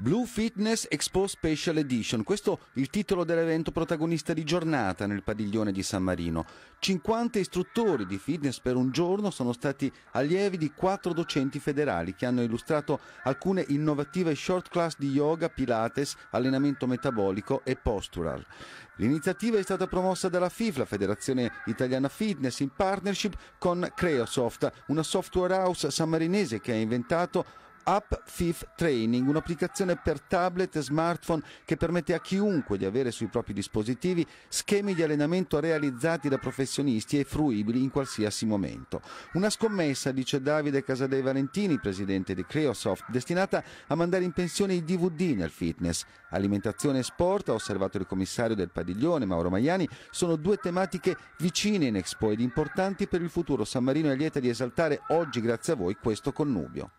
Blue Fitness Expo Special Edition, questo è il titolo dell'evento protagonista di giornata nel padiglione di San Marino. 50 istruttori di fitness per un giorno sono stati allievi di quattro docenti federali che hanno illustrato alcune innovative short class di yoga, pilates, allenamento metabolico e postural. L'iniziativa è stata promossa dalla FIF, la Federazione Italiana Fitness, in partnership con Creosoft, una software house sammarinese che ha inventato App Fifth Training, un'applicazione per tablet e smartphone che permette a chiunque di avere sui propri dispositivi schemi di allenamento realizzati da professionisti e fruibili in qualsiasi momento. Una scommessa, dice Davide Casadei Valentini, presidente di Creosoft, destinata a mandare in pensione i DVD nel fitness. Alimentazione e sport, ha osservato il commissario del padiglione Mauro Maiani, sono due tematiche vicine in Expo ed importanti per il futuro San Marino è lieta di esaltare oggi grazie a voi questo connubio.